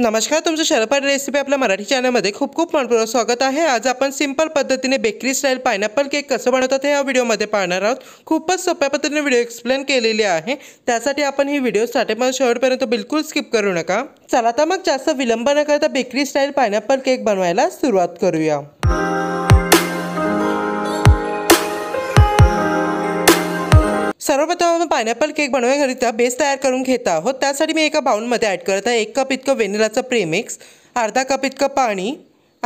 नमस्कार तुमचं शरपाड रेसिपी आपल्या मराठी चॅनलमध्ये खूप खूप मनपूर्वक स्वागत आहे आज आपण सिंपल पद्धतीने बेकरी स्टाईल पायनॅपल केक कसं बनवतात हे या व्हिडिओमध्ये पाहणार आहोत खूपच सोप्या पद्धतीने व्हिडिओ एक्सप्लेन केलेली आहे त्यासाठी आपण ही व्हिडिओ स्टार्टिंगपासून शेवटपर्यंत बिलकुल स्किप करू नका चला तर मग जास्त विलंब न करता बेकरी स्टाईल पायनॅपल केक बनवायला सुरुवात करूया सर्वप्रथम आपण पायनॅपल केक बनवण्याकरिता बेस तयार करून घेत आहोत त्यासाठी मी एका बाउलमध्ये ॲड करत आहे एक कप इतकं व्हेनिलाचं प्रेमिक्स अर्धा कप इतकं पाणी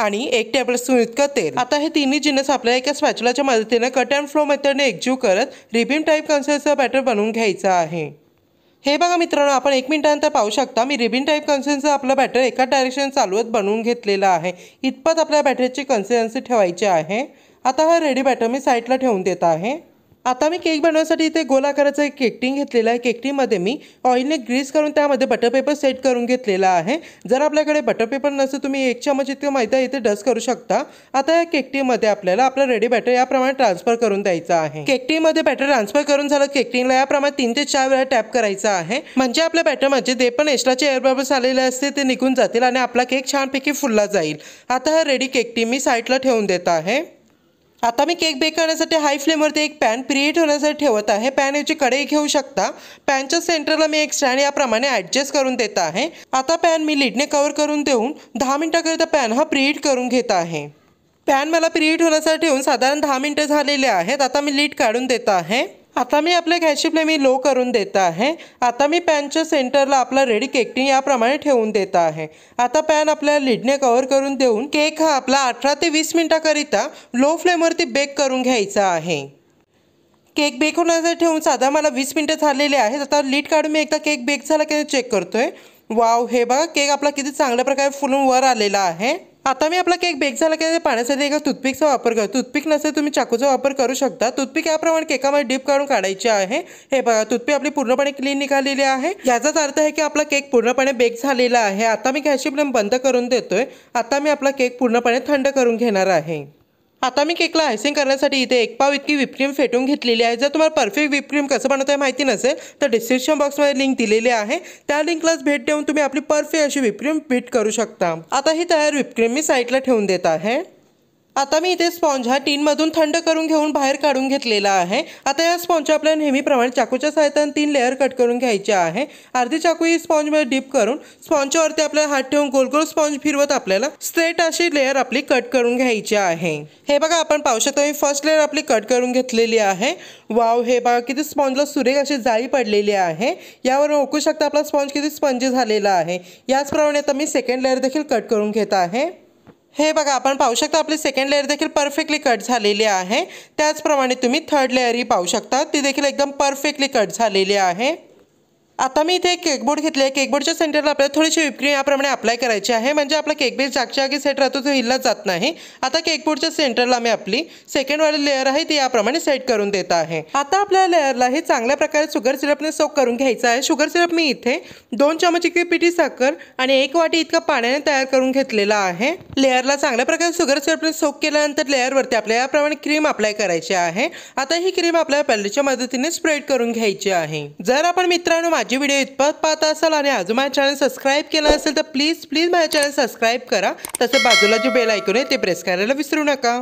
आणि एक टेबलस्पून इतकं तेल आता हे तिन्ही जिन्नस आपल्याला एका स्वॅचलाच्या मदतीने कट अँड फ्लो मेथडने एकजीव करत रिबीम टाईप कन्सिस्टन्सीचा बॅटर बनवून घ्यायचा आहे हे बघा मित्रांनो आपण एक मिनिटानंतर पाहू शकता मी रिबिन टाईप कन्सिस्टन्सी आपलं बॅटर एका डायरेक्शन चालवत बनवून घेतलेलं आहे इतपत आपल्या बॅटरीची कन्सिस्टन्सी ठेवायची आहे आता हा रेडी बॅटर मी साईडला ठेवून देत आहे आता मी केक बनवण्यासाठी इथे गोलाकाराचा एक केकटिंग घेतलेला आहे केकटिंगमध्ये मी ऑइलने ग्रीस करून त्यामध्ये बटर पेपर सेट करून घेतलेला आहे जर आपल्याकडे बटर पेपर नसेल तुम्ही एक चमच इतकं मैदा इथे डस्ट करू शकता आता या केकटिंगमध्ये आपल्याला आपला रेडी बॅटर याप्रमाणे ट्रान्सफर करून द्यायचा आहे केकटिंगमध्ये बॅटर ट्रान्सफर करून झालं केकटिंगला याप्रमाणे तीन ते चार वेळा टॅप करायचा आहे म्हणजे आपल्या बॅटरमध्ये जे पण एक्स्ट्राचे एअर बबल्स आलेले असते ते निघून जातील आणि आपला केक छानपैकी फुलला जाईल आता हा रेडी केकटिंग मी साईडला ठेवून देत आहे आता मी केक बेक करण्यासाठी हाय फ्लेमवरती एक पॅन प्रिएट होण्यासाठी ठेवत आहे पॅन याची कढई घेऊ शकता पॅनच्या सेंटरला मी एक स्टँड याप्रमाणे ॲडजस्ट करून देत आहे आता पॅन मी लीडने कवर करून देऊन दहा मिनटाकरिता पॅन हा प्रिहीट करून घेत आहे पॅन मला प्रिहीट होण्यासाठी ठेवून साधारण दहा मिनटं झालेले आहेत आता मी लीड काढून देत आहे आता मी आपले घ्यायची फ्लेम लो करून देत आहे आता मी पॅनच्या सेंटरला आपला रेडी केकटी याप्रमाणे ठेवून देत आहे आता पॅन आपल्या लिडने कव्हर करून देऊन केक हा आपला अठरा ते वीस मिनटाकरिता लो फ्लेमवरती बेक करून घ्यायचा आहे केक बेक होण्यासाठी ठेवून साधा मला वीस मिनटं झालेले आहेत आता लीड काढून मी एकदा केक बेक झाला की चेक करतोय वाव हे बघा केक आपला किती चांगल्या प्रकारे फुलून वर आलेला आहे आता मी आपला केक बेक झाला की पाण्यासाठी एका टूथपिकचा वापर करतो टूथपिक नसेल तुम्ही चाकूचा वापर करू शकता टूथपिक याप्रमाणे केकामध्ये डीप काढून काढायची आहे हे बघा टूथपिक आपली पूर्णपणे क्लीन निघालेली आहे याचाच अर्थ आहे की आपला केक पूर्णपणे बेक झालेला आहे आता मी गॅसची फ्लेम बंद करून देतोय आता मी आपला केक पूर्णपणे थंड करून घेणार आहे आता मी केकला आयसिंग करण्यासाठी इथे एक पाव इतकी विपक्रीम फेटून घेतलेली आहे जर तुम्हाला परफेक्ट विपक्रीम कसं आहे माहिती नसेल तर डिस्क्रिप्शन बॉक्समध्ये लिंक दिलेली आहे त्या लिंकलाच भेट देऊन तुम्ही आपली परफेक्ट अशी विपक्रीम भेट करू शकता आता ही तयार विपक्रीम मी साईटला ठेवून देत आहे आता मी इथे स्पॉन्ज हा टीनमधून थंड करून घेऊन बाहेर काढून घेतलेला आहे आता या स्पॉन्ज आपल्या नेहमीप्रमाणे चाकूच्या सहाय्याने तीन लेअर कट करून घ्यायचे आहे अर्धी चाकू ही स्पॉन्जमध्ये डीप करून स्पॉंजवरती आपल्याला हात ठेवून गोल गोल स्पॉन्ज फिरवत आपल्याला स्ट्रेट अशी लेअर आपली कट करून घ्यायची आहे हे बघा आपण पाहू शकतो मी फर्स्ट लेअर आपली कट करून घेतलेली आहे वाव हे बघा किती स्पॉन्जला सुरेख अशी जाळी पडलेली आहे यावर ओकू शकता आपला स्पॉन्ज किती स्पंजी झालेला आहे याचप्रमाणे आता मी सेकंड लेअर देखील कट करून घेत आहे हे बघा आपण पाहू शकता आपली सेकंड लेअर देखील परफेक्टली कट झालेली आहे त्याचप्रमाणे तुम्ही थर्ड लेअरही पाहू शकता ती देखील एकदम परफेक्टली कट झालेली आहे आता मी इथे एक केकबोर्ड घेतले केकबोर्डच्या सेंटरला आपल्याला थोडीशी विपक्री याप्रमाणे अप्लाय करायची आहे म्हणजे आपला केक बेस जागच्या जागी सेट राहतो तो हिलला जात नाही आता केकबोर्डच्या सेंटरला मी आपली सेकंडवाली लेअर आहे ती याप्रमाणे सेट करून देत आहे आता आपल्या लेअरला हे चांगल्या प्रकारे शुगर सिरपने सोक करून घ्यायचं आहे शुगर सिरप मी इथे दोन चमच इतकी पिठी साखर आणि एक वाटी इतका पाण्याने तयार करून घेतलेला आहे लेअरला चांगल्या प्रकारे शुगर सिरपने सोक केल्यानंतर लेअरवरती आपल्याला याप्रमाणे क्रीम अप्लाय करायची आहे आता ही क्रीम आपल्या पॅलेटच्या मदतीने स्प्रेड करून घ्यायची आहे जर आपण मित्रांनो माझी माझी व्हिडिओ इतपत पाहत असाल आणि अजून माझ्या चॅनल सबस्क्राईब केला असेल तर प्लीज प्लीज माझ्या चॅनल सबस्क्राईब करा तसं बाजूला जे बेल ऐकून आहे ते प्रेस करायला विसरू नका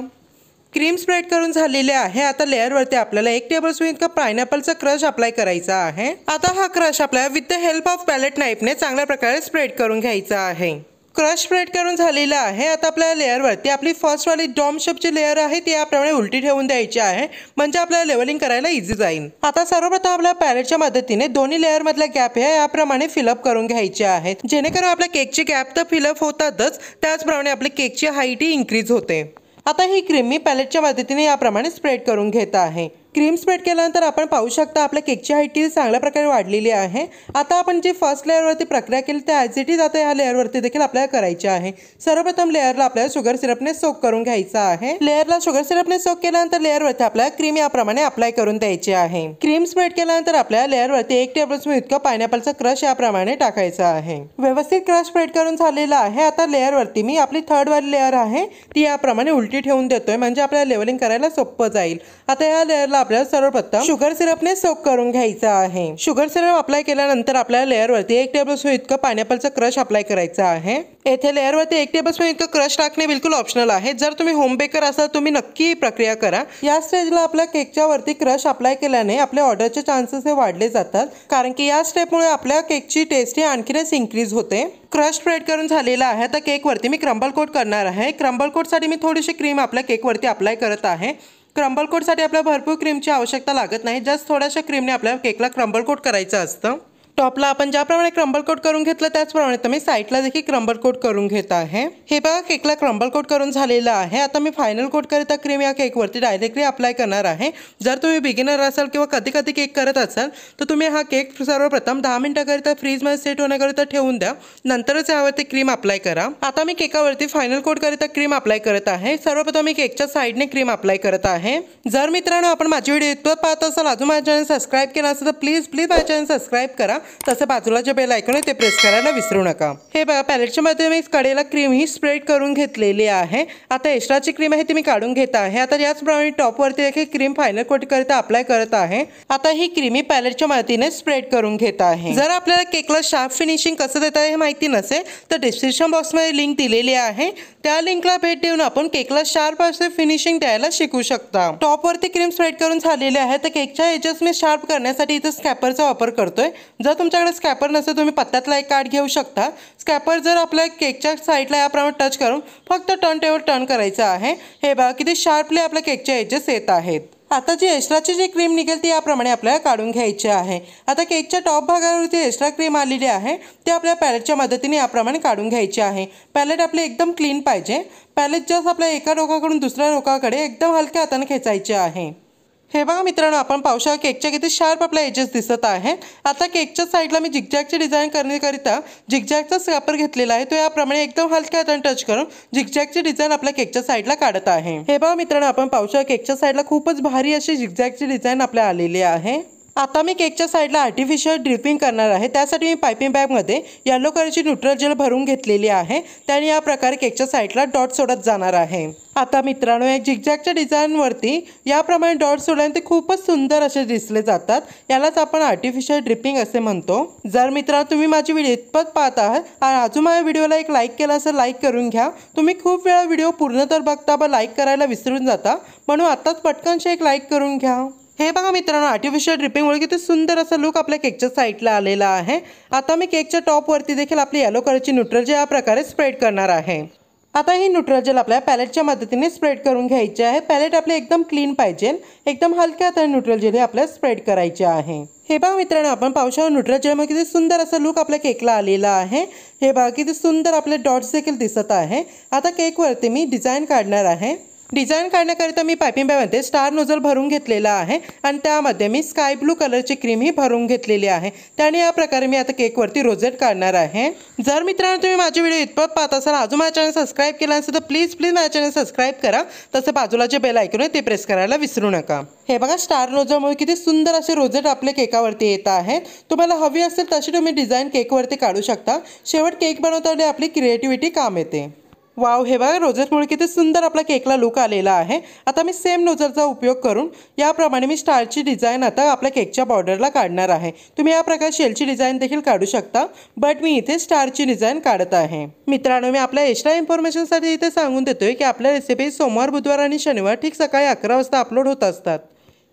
क्रीम स्प्रेड करून झालेले आहे आता लेअरवरती आपल्याला एक टेबल स्पून इतका पायनॅपलचा क्रश अप्लाय करायचा आहे आता हा क्रश आपल्याला with the help of palette नाईफने चांगल्या प्रकारे स्प्रेड करून घ्यायचा आहे क्रश स्प्रेड करून झालेलं आहे आता आपल्या लेअरवरती आपली फर्स्टवाली डॉम जी लेअर आहे ती याप्रमाणे उलटी ठेवून द्यायची आहे म्हणजे आपल्याला लेवलिंग करायला इझी जाईल आता सर्वप्रथम आपल्या पॅलेटच्या मदतीने दोन्ही लेअर मधला गॅप ह्या याप्रमाणे फिलअप करून घ्यायचे आहेत जेणेकरून आपल्या केकची गॅप तर फिलअप होतातच त्याचप्रमाणे आपली केकची हाईट ही इन्क्रीज होते आता ही क्रीम मी पॅलेटच्या मदतीने याप्रमाणे स्प्रेड करून घेत आहे क्रीम स्प्रेड केल्यानंतर आपण पाहू शकता आपल्या केकची हाईट चांगल्या प्रकारे वाढलेली आहे आता आपण जी फर्स्ट लेअरवरती प्रक्रिया केली त्या ॲज इट इज आता या लेअरवरती देखील आपल्याला करायची आहे सर्वप्रथम लेअरला आपल्याला शुगर सिरपने सोक करून घ्यायचा आहे लेअरला शुगर सिरपने सोक केल्यानंतर लेअरवरती आपल्याला क्रीम याप्रमाणे अप्लाय करून द्यायची आहे क्रीम स्प्रेड केल्यानंतर आपल्या लेअरवरती एक टेबल स्पून इतकं पायनॅपलचा क्रश याप्रमाणे टाकायचा आहे व्यवस्थित क्रश स्प्रेड करून झालेला आहे आता लेअरवरती मी आपली थर्ड वाली लेअर आहे ती याप्रमाणे उलटी ठेवून देतोय म्हणजे आपल्याला लेवलिंग करायला सोपं जाईल आता या लेअरला आपल्याला सर्वप्रथम शुगर सिरपने सोक करून घ्यायचं आहे शुगर सिरप अप्लाय केल्यानंतर आपल्याला वरती एक टेबल स्पून इतकं पायनॅपलचं क्रश अप्लाय करायचं आहे येथे वरती एक टेबल स्पून इतकं क्रश टाकणे बिलकुल ऑप्शनल आहे जर तुम्ही होम बेकर असाल तुम्ही नक्की प्रक्रिया करा या स्टेजला आपल्या केकच्या वरती क्रश अप्लाय केल्याने आपल्या ऑर्डरचे चान्सेस हे वाढले जातात कारण की या स्टेपमुळे आपल्या केकची टेस्ट ही आणखीनच इन्क्रीज होते क्रश स्प्रेड करून झालेला आहे तर केकवरती मी क्रम्बल कोट करणार आहे क्रम्बल साठी मी थोडीशी क्रीम आपल्या केकवरती अप्लाय करत आहे क्रंबल कोटसाठी आपल्याला भरपूर क्रीमची आवश्यकता लागत नाही जस्ट थोड्याशा क्रीमने आपल्या केकला क्रम्बल कोट करायचं असतं टॉपला आपण ज्याप्रमाणे क्रम्बल कोट करून घेतलं त्याचप्रमाणे तुम्ही साईडला देखील क्रम्बल कोट करून घेत आहे हे बघा केकला क्रम्बल कोट करून झालेलं आहे आता मी फायनल कोटकरिता क्रीम या केकवरती डायरेक्टली अप्लाय करणार आहे जर तुम्ही बिगिनर असाल किंवा कधी कधी केक करत असाल तर तुम्ही हा केक सर्वप्रथम दहा मिनटाकरिता फ्रीजमध्ये सेट होण्याकरिता ठेवून द्या नंतरच यावरती क्रीम अप्लाय करा आता मी केकावरती फायनल कोटकरिता क्रीम अप्लाय करत आहे सर्वप्रथम मी केकच्या साईडने क्रीम अप्लाय करत आहे जर मित्रांनो आपण माझी व्हिडिओ इतपत पाहत असाल अजून माझ्या चॅनल सबस्क्राईब केला असेल तर प्लीज प्लीज माझ्या चॅनल सबस्क्राईब करा तसं बाजूला जे बेल ऐकून आहे ते प्रेस करायला विसरू नका हे बघा पॅलेटच्या मी कडेला क्रीम ही स्प्रेड करून घेतलेली आहे आता एक्स्ट्राची क्रीम आहे ती मी काढून घेत आहे आता याचप्रमाणे टॉपवरती देखील क्रीम फायनल कोट करता अप्लाय करत आहे आता ही क्रीमी पॅलेटच्या मदतीने स्प्रेड करून घेत आहे जर आपल्याला केकला शार्प फिनिशिंग कसं आहे हे माहिती नसेल तर डिस्क्रिप्शन बॉक्समध्ये लिंक दिलेली आहे त्या लिंकला भेट देऊन आपण केकला शार्प असे फिनिशिंग द्यायला शिकू शकता टॉपवरती क्रीम स्प्रेड करून झालेली आहे तर केकच्या एजेस मी शार्प करण्यासाठी इथे स्कॅपरचा वापर करतोय जर तुमच्याकडे स्कॅपर नसेल तुम्ही पत्त्यातला एक कार्ड घेऊ शकता स्कॅपर जर आपल्या केकच्या साईडला याप्रमाणे टच करून फक्त टर्न टेबल टर्न करायचं आहे हे बघा किती शार्पली आपल्या केकच्या एजेस येत आहेत आता जी एक्स्ट्राची जी क्रीम निघेल ती याप्रमाणे आपल्याला काढून घ्यायची आहे आता केकच्या टॉप भागावरती एक्स्ट्रा क्रीम आलेली आहे ते आपल्या पॅलेटच्या मदतीने याप्रमाणे काढून घ्यायची आहे पॅलेट आपले एकदम क्लीन पाहिजे पॅलेट जस्ट आपल्या एका डोकाकडून दुसऱ्या रोखाकडे एकदम हलक्या हाताने खेचायचे आहे हे बघा मित्रांनो आपण पावशा केकच्या किती शार्प आपल्या एजेस दिसत आहे आता केकच्या साईडला मी झिकझॅकची डिझाईन करण्याकरिता झिकझॅकचा स्क्रॅपर घेतलेला आहे तो याप्रमाणे एकदम हलक्या हाताने टच करून झिकझॅकची डिझाईन आपल्या केकच्या साईडला काढत आहे हे बघा मित्रांनो आपण पाहू केकच्या साईडला खूपच भारी अशी झिकझॅकची डिझाईन आपल्या आलेली आहे आता मी केकच्या साईडला आर्टिफिशियल ड्रिपिंग करणार आहे त्यासाठी मी पायपिंग बॅगमध्ये येलो कलरची न्यूट्रल जेल भरून घेतलेली आहे त्याने या प्रकारे केकच्या साईडला डॉट सोडत जाणार आहे आता मित्रांनो या झिगझॅगच्या डिझाईनवरती याप्रमाणे डॉट सोडल्याने ते खूपच सुंदर असे दिसले जातात यालाच आपण आर्टिफिशियल ड्रिपिंग असे म्हणतो जर मित्रांनो तुम्ही माझी व्हिडिओ इतपत पाहत आहात आणि अजून माझ्या व्हिडिओला एक लाईक केला असं लाईक करून घ्या तुम्ही खूप वेळा व्हिडिओ पूर्ण तर बघता पण लाईक करायला विसरून जाता म्हणून आत्ताच पटकनशी एक लाईक करून घ्या हे बघा मित्रांनो आर्टिफिशियल ड्रिपिंगमुळे किती सुंदर असा लुक आपल्या केकच्या साईडला आलेला आहे आता मी केकच्या टॉपवरती देखील आपली येलो कलरची न्यूट्रल जेल या प्रकारे स्प्रेड करणार आहे आता ही न्यूट्रल जेल आपल्या पॅलेटच्या मदतीने स्प्रेड करून घ्यायची आहे पॅलेट आपले एकदम क्लीन पाहिजे एकदम हलक्या हाताने न्यूट्रल हे आपल्याला स्प्रेड करायचे आहे हे बघा मित्रांनो आपण पावसावर न्यूट्रलजेलमध्ये न्यूट्रल किती सुंदर असा लुक आपल्या केकला आलेला आहे हे बघा किती सुंदर आपले डॉट्स देखील दिसत आहे आता केकवरती मी डिझाईन काढणार आहे डिझाईन काढण्याकरिता मी पायपिंब्यामध्ये स्टार नोजल भरून घेतलेला आहे आणि त्यामध्ये मी स्काय ब्लू कलरची क्रीम ही भरून घेतलेली आहे त्याने या प्रकारे मी आता केकवरती रोजेट काढणार आहे जर मित्रांनो तुम्ही माझे व्हिडिओ इतपत पाहत असाल अजून माझ्या चॅनल सबस्क्राईब केला असेल तर प्लीज प्लीज माझ्या चॅनल सबस्क्राईब करा तसं बाजूला जे बेल ऐकून आहे ते प्रेस करायला विसरू नका हे बघा स्टार नोजलमुळे किती सुंदर असे रोजेट आपल्या केकावरती येत आहेत तुम्हाला हवी असेल तशी तुम्ही डिझाईन केकवरती काढू शकता शेवट केक बनवताना आपली क्रिएटिव्हिटी काम येते वाव हे बघा रोजेसमुळे किती सुंदर आपला केकला लुक आलेला आहे आता मी सेम नोजरचा उपयोग करून याप्रमाणे मी स्टारची डिझाईन आता आपल्या केकच्या बॉर्डरला काढणार आहे तुम्ही या प्रकारे शेलची डिझाईन देखील काढू शकता बट मी इथे स्टारची डिझाईन काढत आहे मित्रांनो मी आपल्या एक्स्ट्रा इन्फॉर्मेशनसाठी इथे सांगून देतोय की आपल्या रेसिपी सोमवार बुधवार आणि शनिवार ठीक सकाळी अकरा वाजता अपलोड होत असतात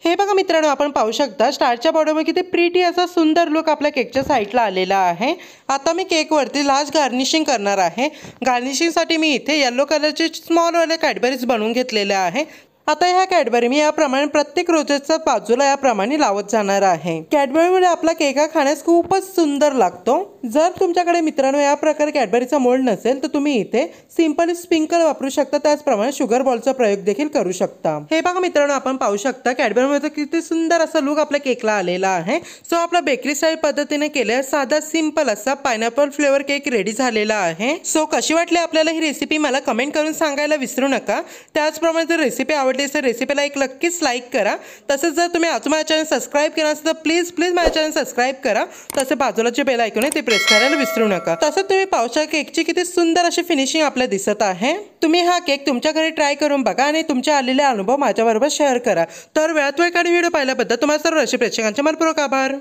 हे बघा मित्रांनो आपण पाहू शकता स्टारच्या बॉर्डरमध्ये किती प्रिटी असा सुंदर लुक आपल्या केकच्या साईडला आलेला आहे आता मी केकवरती लास्ट गार्निशिंग करणार आहे गार्निशिंगसाठी मी इथे येलो कलरचे स्मॉलवाले कॅडबरीज बनवून घेतलेले आहे आता ह्या कॅडबरी मी याप्रमाणे प्रत्येक रोजच्या बाजूला याप्रमाणे लावत जाणार आहे कॅडबरीमुळे आपला केका खाण्यास खूपच सुंदर लागतो जर तुमच्याकडे मित्रांनो या प्रकारे कॅडबरीचा मोल्ड नसेल तर तुम्ही इथे सिंपल स्प्रिंकल वापरू शकता त्याचप्रमाणे शुगर बॉलचा प्रयोग देखील करू शकता हे बघा मित्रांनो आपण पाहू शकता कॅडबरीमध्ये किती सुंदर असा लुक आपल्या केकला आलेला आहे सो आपला बेकरी स्टाईल पद्धतीने केल्या साधा सिंपल असा पायनॅपल फ्लेवर केक रेडी झालेला आहे सो कशी वाटली आपल्याला ही रेसिपी मला कमेंट करून सांगायला विसरू नका त्याचप्रमाणे जर रेसिपी आवडली आवडली असेल रेसिपीला एक नक्कीच लाईक करा तसंच जर तुम्ही अजून माझ्या चॅनल सबस्क्राईब केलं असेल तर प्लीज प्लीज माझ्या चॅनल सबस्क्राईब करा तसं बाजूला जे बेल ऐकून आहे ते प्रेस करायला विसरू नका तसंच तुम्ही पावसाळ्या केकची किती सुंदर अशी फिनिशिंग आपल्याला दिसत आहे तुम्ही हा केक तुमच्या घरी ट्राय करून बघा आणि तुमचे आलेले अनुभव माझ्याबरोबर शेअर करा तर वेळात वेळ काढून व्हिडिओ पाहिल्याबद्दल तुम्हाला सर्व रेसिपी प्रेक्षकांचे मनपूर्वक आभार